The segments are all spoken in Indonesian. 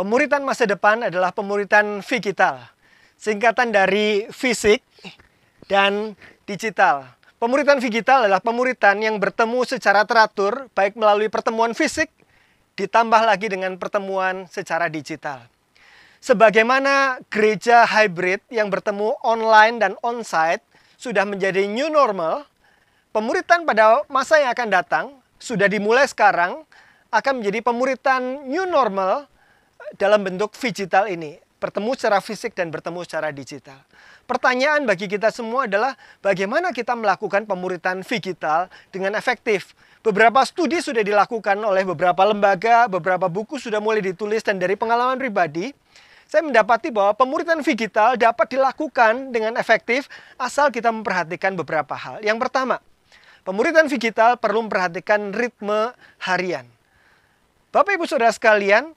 Pemuritan masa depan adalah pemuritan digital, singkatan dari fisik dan digital. Pemuritan digital adalah pemuritan yang bertemu secara teratur, baik melalui pertemuan fisik, ditambah lagi dengan pertemuan secara digital. Sebagaimana gereja hybrid yang bertemu online dan onsite sudah menjadi new normal, pemuritan pada masa yang akan datang sudah dimulai sekarang akan menjadi pemuritan new normal dalam bentuk digital ini, bertemu secara fisik dan bertemu secara digital. Pertanyaan bagi kita semua adalah bagaimana kita melakukan pemuritan digital dengan efektif. Beberapa studi sudah dilakukan oleh beberapa lembaga, beberapa buku sudah mulai ditulis dan dari pengalaman pribadi, saya mendapati bahwa pemuritan digital dapat dilakukan dengan efektif asal kita memperhatikan beberapa hal. Yang pertama, pemuritan digital perlu memperhatikan ritme harian. Bapak Ibu Saudara sekalian,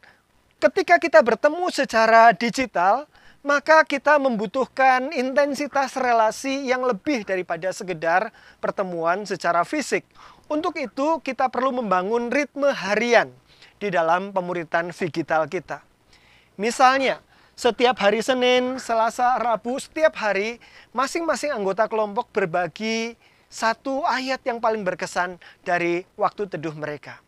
ketika kita bertemu secara digital, maka kita membutuhkan intensitas relasi yang lebih daripada sekedar pertemuan secara fisik. Untuk itu, kita perlu membangun ritme harian di dalam pemuritan digital kita. Misalnya, setiap hari Senin, Selasa, Rabu, setiap hari masing-masing anggota kelompok berbagi satu ayat yang paling berkesan dari waktu teduh mereka.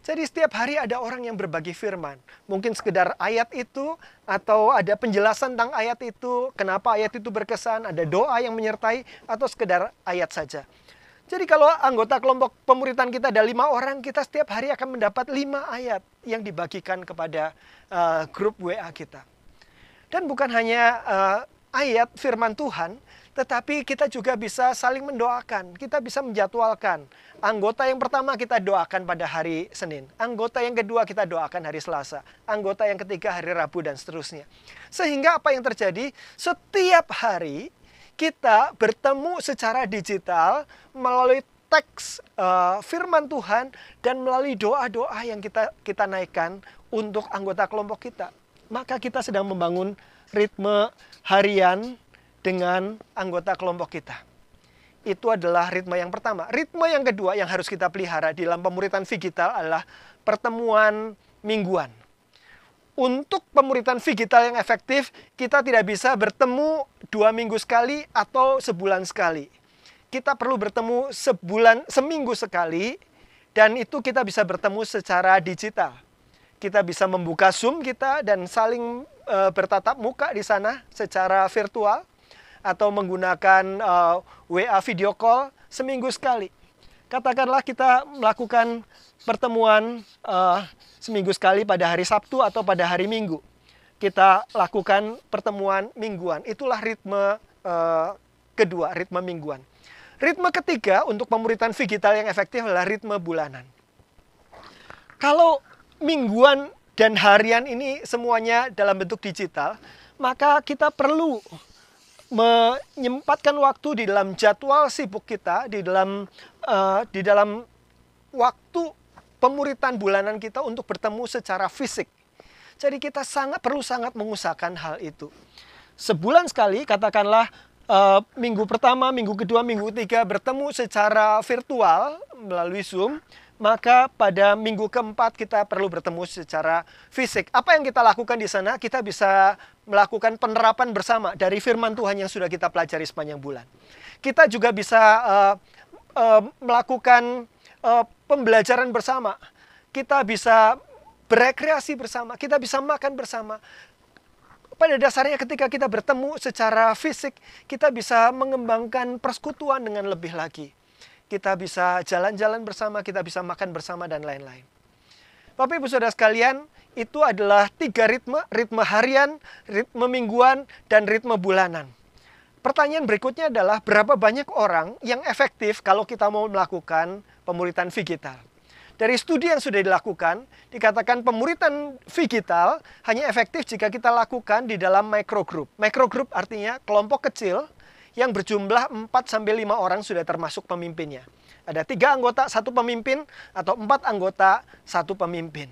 Jadi setiap hari ada orang yang berbagi firman. Mungkin sekedar ayat itu atau ada penjelasan tentang ayat itu, kenapa ayat itu berkesan, ada doa yang menyertai atau sekedar ayat saja. Jadi kalau anggota kelompok pemuritan kita ada lima orang, kita setiap hari akan mendapat lima ayat yang dibagikan kepada uh, grup WA kita. Dan bukan hanya uh, ayat firman Tuhan, tetapi kita juga bisa saling mendoakan. Kita bisa menjadwalkan. Anggota yang pertama kita doakan pada hari Senin. Anggota yang kedua kita doakan hari Selasa. Anggota yang ketiga hari Rabu dan seterusnya. Sehingga apa yang terjadi? Setiap hari kita bertemu secara digital melalui teks uh, firman Tuhan dan melalui doa-doa yang kita kita naikkan untuk anggota kelompok kita. Maka kita sedang membangun ritme harian dengan anggota kelompok kita. Itu adalah ritme yang pertama. Ritme yang kedua yang harus kita pelihara di dalam pemuritan digital adalah pertemuan mingguan. Untuk pemuritan digital yang efektif, kita tidak bisa bertemu dua minggu sekali atau sebulan sekali. Kita perlu bertemu sebulan, seminggu sekali, dan itu kita bisa bertemu secara digital. Kita bisa membuka Zoom kita dan saling e, bertatap muka di sana secara virtual atau menggunakan uh, eh, WA video call seminggu sekali. Katakanlah kita melakukan pertemuan uh, seminggu sekali pada hari Sabtu atau pada hari Minggu. Kita lakukan pertemuan mingguan. Itulah ritme uh, kedua, ritme mingguan. Ritme ketiga untuk pemuritan digital yang efektif adalah ritme bulanan. Kalau mingguan dan harian ini semuanya dalam bentuk digital, maka kita perlu menyempatkan waktu di dalam jadwal sibuk kita, di dalam uh, di dalam waktu pemuritan bulanan kita untuk bertemu secara fisik. Jadi kita sangat perlu sangat mengusahakan hal itu. Sebulan sekali katakanlah uh, minggu pertama, minggu kedua, minggu ketiga bertemu secara virtual melalui Zoom maka pada minggu keempat kita perlu bertemu secara fisik. Apa yang kita lakukan di sana? Kita bisa melakukan penerapan bersama dari firman Tuhan yang sudah kita pelajari sepanjang bulan. Kita juga bisa uh, uh, melakukan uh, pembelajaran bersama. Kita bisa berekreasi bersama, kita bisa makan bersama. Pada dasarnya ketika kita bertemu secara fisik, kita bisa mengembangkan persekutuan dengan lebih lagi kita bisa jalan-jalan bersama, kita bisa makan bersama, dan lain-lain. Bapak Ibu Saudara sekalian, itu adalah tiga ritme, ritme harian, ritme mingguan, dan ritme bulanan. Pertanyaan berikutnya adalah berapa banyak orang yang efektif kalau kita mau melakukan pemuritan digital. Dari studi yang sudah dilakukan, dikatakan pemuritan digital hanya efektif jika kita lakukan di dalam microgroup. Microgroup artinya kelompok kecil yang berjumlah 4 sampai 5 orang sudah termasuk pemimpinnya. Ada tiga anggota satu pemimpin atau empat anggota satu pemimpin.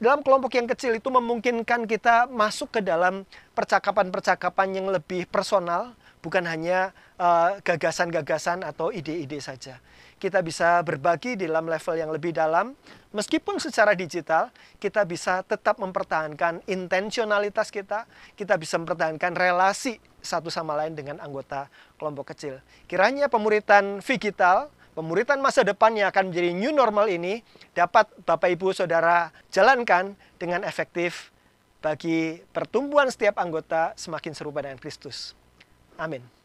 Dalam kelompok yang kecil itu memungkinkan kita masuk ke dalam percakapan-percakapan yang lebih personal, bukan hanya eh, gagasan-gagasan uh, gagasan -gagasan atau ide-ide saja kita bisa berbagi di dalam level yang lebih dalam. Meskipun secara digital, kita bisa tetap mempertahankan intensionalitas kita, kita bisa mempertahankan relasi satu sama lain dengan anggota kelompok kecil. Kiranya pemuritan digital, pemuritan masa depan yang akan menjadi new normal ini dapat Bapak Ibu Saudara jalankan dengan efektif bagi pertumbuhan setiap anggota semakin serupa dengan Kristus. Amin.